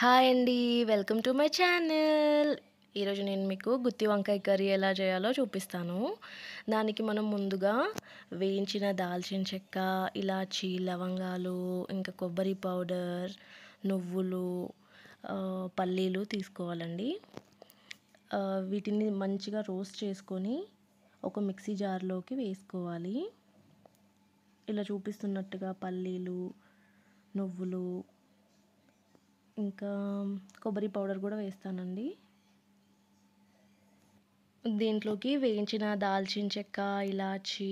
hi అండి welcome to my channel ఈరోజు నేను మీకు గుత్తి వంకాయ కర్రీ ఎలా చేయాలో చూపిస్తాను దానికి మనం ముందుగా వేయించిన దాల్చిన చెక్క ఇలాచి లవంగాలు ఇంకా కొబ్బరి పౌడర్ నువ్వులు పల్లీలు తీసుకోవాలండి వీటిని మంచిగా రోస్ట్ చేసుకొని ఒక మిక్సీ జార్లోకి వేసుకోవాలి ఇలా చూపిస్తున్నట్టుగా పల్లీలు నువ్వులు ఇంకా కొబ్బరి పౌడర్ కూడా వేస్తానండి దీంట్లోకి వేయించిన దాల్చిన చెక్క ఇలాచి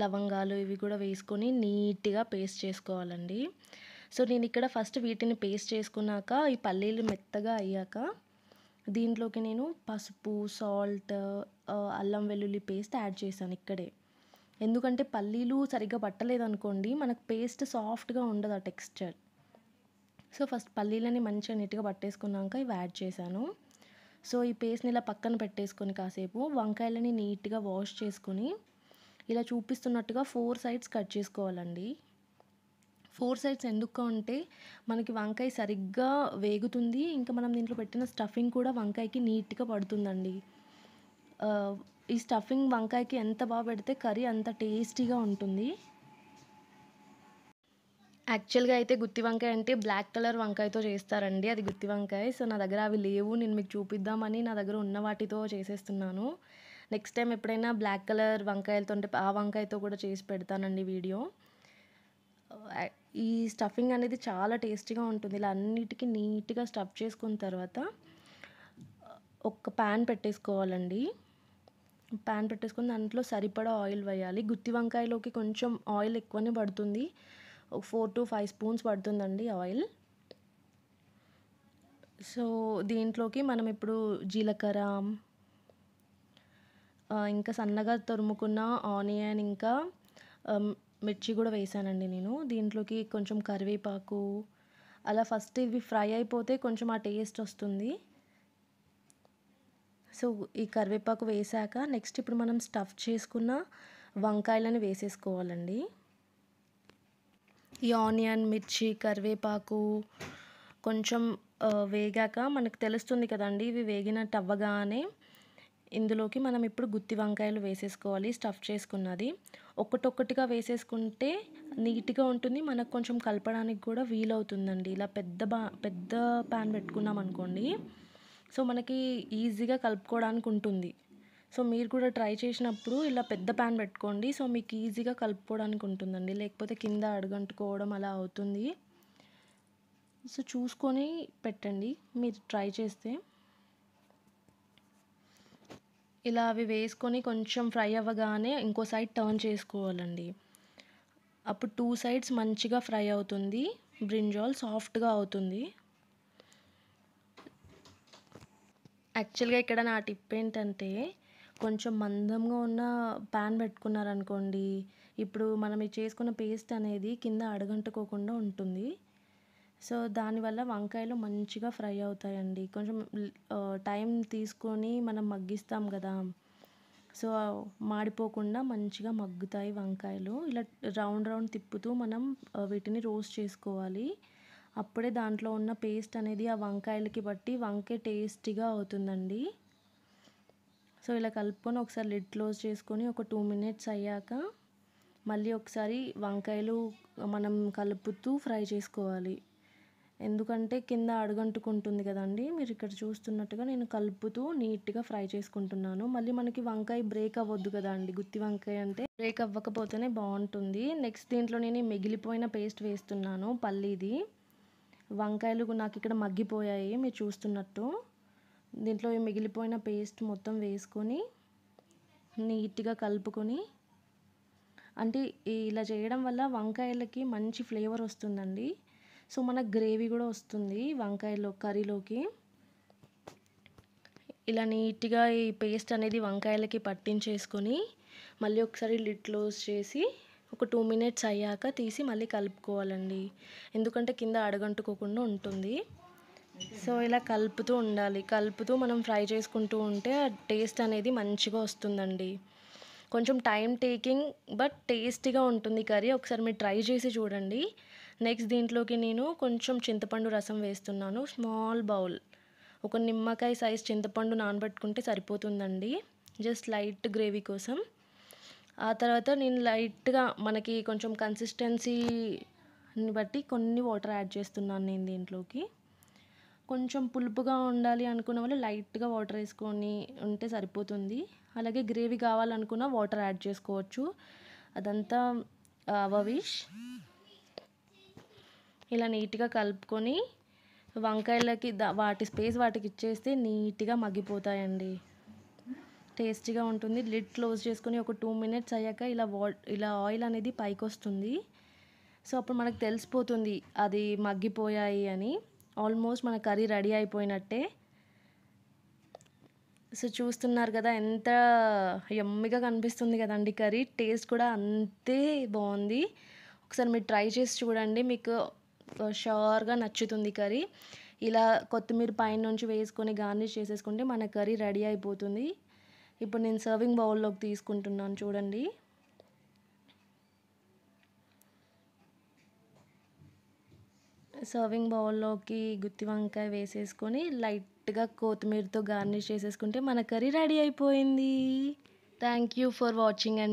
లవంగాలు ఇవి కూడా వేసుకొని నీట్గా పేస్ట్ చేసుకోవాలండి సో నేను ఇక్కడ ఫస్ట్ వీటిని పేస్ట్ చేసుకున్నాక ఈ పల్లీలు మెత్తగా అయ్యాక దీంట్లోకి నేను పసుపు సాల్ట్ అల్లం వెల్లుల్లి పేస్ట్ యాడ్ చేశాను ఇక్కడే ఎందుకంటే పల్లీలు సరిగ్గా పట్టలేదనుకోండి మనకు పేస్ట్ సాఫ్ట్గా ఉండదు ఆ టెక్స్చర్ సో ఫస్ట్ పల్లీలని మంచిగా నీట్గా పట్టేసుకున్నాక ఇవి యాడ్ చేశాను సో ఈ పేస్ట్ని ఇలా పక్కన పెట్టేసుకొని కాసేపు వంకాయలని నీట్గా వాష్ చేసుకొని ఇలా చూపిస్తున్నట్టుగా ఫోర్ సైడ్స్ కట్ చేసుకోవాలండి ఫోర్ సైడ్స్ ఎందుకు అంటే మనకి వంకాయ సరిగ్గా వేగుతుంది ఇంకా మనం దీంట్లో పెట్టిన స్టఫింగ్ కూడా వంకాయకి నీట్గా పడుతుందండి ఈ స్టఫింగ్ వంకాయకి ఎంత బాగా పెడితే కర్రీ అంత టేస్టీగా ఉంటుంది యాక్చువల్గా అయితే గుత్తి వంకాయ అంటే బ్లాక్ కలర్ వంకాయతో చేస్తారండి అది గుత్తి వంకాయ సో నా దగ్గర అవి లేవు నేను మీకు చూపిద్దామని నా దగ్గర ఉన్న వాటితో చేసేస్తున్నాను నెక్స్ట్ టైం ఎప్పుడైనా బ్లాక్ కలర్ వంకాయలతో అంటే ఆ వంకాయతో కూడా చేసి పెడతానండి వీడియో ఈ స్టఫింగ్ అనేది చాలా టేస్టీగా ఉంటుంది ఇలా అన్నిటికీ నీట్గా స్టఫ్ చేసుకున్న తర్వాత ఒక ప్యాన్ పెట్టేసుకోవాలండి ప్యాన్ పెట్టేసుకుని దాంట్లో సరిపడా ఆయిల్ వేయాలి గుత్తి వంకాయలోకి కొంచెం ఆయిల్ ఎక్కువనే పడుతుంది ఒక ఫోర్ టు ఫైవ్ స్పూన్స్ పడుతుందండి ఆయిల్ సో దీంట్లోకి మనం ఇప్పుడు జీలకర్ర ఇంకా సన్నగా తురుముకున్న ఆనియన్ ఇంకా మిర్చి కూడా వేసానండి నేను దీంట్లోకి కొంచెం కరివేపాకు అలా ఫస్ట్ ఇవి ఫ్రై అయిపోతే కొంచెం ఆ టేస్ట్ వస్తుంది సో ఈ కరివేపాకు వేసాక నెక్స్ట్ ఇప్పుడు మనం స్టఫ్ చేసుకున్న వంకాయలను వేసేసుకోవాలండి ఈ ఆనియన్ మిర్చి కరివేపాకు కొంచెం వేగాక మనకు తెలుస్తుంది కదండి ఇవి వేగినట్టు అవ్వగానే ఇందులోకి మనం ఇప్పుడు గుత్తి వంకాయలు వేసేసుకోవాలి స్టఫ్ చేసుకున్నది ఒక్కటొక్కటిగా వేసేసుకుంటే నీట్గా ఉంటుంది మనకు కొంచెం కలపడానికి కూడా వీలవుతుందండి ఇలా పెద్ద బా పెద్ద ప్యాన్ పెట్టుకున్నాం అనుకోండి సో మనకి ఈజీగా కలుపుకోవడానికి ఉంటుంది సో మీరు కూడా ట్రై చేసినప్పుడు ఇలా పెద్ద ప్యాన్ పెట్టుకోండి సో మీకు ఈజీగా కలుపుకోవడానికి ఉంటుందండి లేకపోతే కింద అడుగంటుకోవడం అలా అవుతుంది సో చూసుకొని పెట్టండి మీరు ట్రై చేస్తే ఇలా అవి వేసుకొని కొంచెం ఫ్రై అవ్వగానే ఇంకో సైడ్ టర్న్ చేసుకోవాలండి అప్పుడు టూ సైడ్స్ మంచిగా ఫ్రై అవుతుంది బ్రింజాల్ సాఫ్ట్గా అవుతుంది యాక్చువల్గా ఇక్కడ నా టిప్ ఏంటంటే కొంచెం మందంగా ఉన్న ప్యాన్ పెట్టుకున్నారనుకోండి ఇప్పుడు మనం ఈ చేసుకున్న పేస్ట్ అనేది కింద అడగంటుకోకుండా ఉంటుంది సో దానివల్ల వంకాయలు మంచిగా ఫ్రై అవుతాయండి కొంచెం టైం తీసుకొని మనం మగ్గిస్తాం కదా సో మాడిపోకుండా మంచిగా మగ్గుతాయి వంకాయలు ఇలా రౌండ్ రౌండ్ తిప్పుతూ మనం వీటిని రోస్ట్ చేసుకోవాలి అప్పుడే దాంట్లో ఉన్న పేస్ట్ అనేది ఆ వంకాయలకి బట్టి వంకాయ టేస్టీగా అవుతుందండి సో ఇలా కలుపుకొని ఒకసారి లిడ్ క్లోజ్ చేసుకొని ఒక టూ మినిట్స్ అయ్యాక మళ్ళీ ఒకసారి వంకాయలు మనం కలుపుతూ ఫ్రై చేసుకోవాలి ఎందుకంటే కింద అడుగంటుకుంటుంది కదండి మీరు ఇక్కడ చూస్తున్నట్టుగా నేను కలుపుతూ నీట్గా ఫ్రై చేసుకుంటున్నాను మళ్ళీ మనకి వంకాయ బ్రేక్ అవ్వద్దు కదండి గుత్తి వంకాయ అంటే బ్రేక్ అవ్వకపోతేనే బాగుంటుంది నెక్స్ట్ దీంట్లో నేను మిగిలిపోయిన పేస్ట్ వేస్తున్నాను పల్లీది వంకాయలు నాకు ఇక్కడ మగ్గిపోయాయి మీరు చూస్తున్నట్టు దీంట్లో మిగిలిపోయిన పేస్ట్ మొత్తం వేసుకొని నీట్గా కలుపుకొని అంటే ఇలా చేయడం వల్ల వంకాయలకి మంచి ఫ్లేవర్ వస్తుందండి సో మనకు గ్రేవీ కూడా వస్తుంది వంకాయలో కర్రీలోకి ఇలా నీట్గా ఈ పేస్ట్ అనేది వంకాయలకి పట్టించేసుకొని మళ్ళీ ఒకసారి లిడ్ క్లోజ్ చేసి ఒక టూ మినిట్స్ అయ్యాక తీసి మళ్ళీ కలుపుకోవాలండి ఎందుకంటే కింద అడగంటుకోకుండా ఉంటుంది సో ఇలా కలుపుతూ ఉండాలి కలుపుతూ మనం ఫ్రై చేసుకుంటూ ఉంటే ఆ టేస్ట్ అనేది మంచిగా వస్తుందండి కొంచెం టైం టేకింగ్ బట్ టేస్టీగా ఉంటుంది కర్రీ ఒకసారి మీరు ట్రై చేసి చూడండి నెక్స్ట్ దీంట్లోకి నేను కొంచెం చింతపండు రసం వేస్తున్నాను స్మాల్ బౌల్ ఒక నిమ్మకాయ సైజ్ చింతపండు నానబెట్టుకుంటే సరిపోతుందండి జస్ట్ లైట్ గ్రేవీ కోసం ఆ తర్వాత నేను లైట్గా మనకి కొంచెం కన్సిస్టెన్సీని బట్టి కొన్ని వాటర్ యాడ్ చేస్తున్నాను నేను దీంట్లోకి కొంచెం పులుపుగా ఉండాలి అనుకున్న వాళ్ళు లైట్గా వాటర్ వేసుకొని ఉంటే సరిపోతుంది అలాగే గ్రేవీ కావాలనుకున్న వాటర్ యాడ్ చేసుకోవచ్చు అదంతా అవవిష్ ఇలా నీట్గా కలుపుకొని వంకాయలకి వాటి స్పేస్ వాటికి ఇచ్చేస్తే నీట్గా మగ్గిపోతాయండి టేస్టీగా ఉంటుంది లిడ్ క్లోజ్ చేసుకొని ఒక టూ మినిట్స్ అయ్యాక ఇలా వా ఇలా ఆయిల్ అనేది పైకి వస్తుంది సో అప్పుడు మనకు తెలిసిపోతుంది అది మగ్గిపోయాయి అని ఆల్మోస్ట్ మన కర్రీ రెడీ అయిపోయినట్టే సో చూస్తున్నారు కదా ఎంత ఎమ్మిగా కనిపిస్తుంది కదండి కర్రీ టేస్ట్ కూడా అంతే బాగుంది ఒకసారి మీరు ట్రై చేసి చూడండి మీకు షోర్గా నచ్చుతుంది కర్రీ ఇలా కొత్తిమీర పైన నుంచి వేసుకొని గార్నిష్ చేసేసుకుంటే మన కర్రీ రెడీ అయిపోతుంది ఇప్పుడు నేను సర్వింగ్ బౌల్లోకి తీసుకుంటున్నాను చూడండి సర్వింగ్ బౌల్లోకి గుత్తి వంకాయ వేసేసుకొని లైట్గా కొత్తిమీరతో గార్నిష్ చేసేసుకుంటే మన కర్రీ రెడీ అయిపోయింది thank you for watching and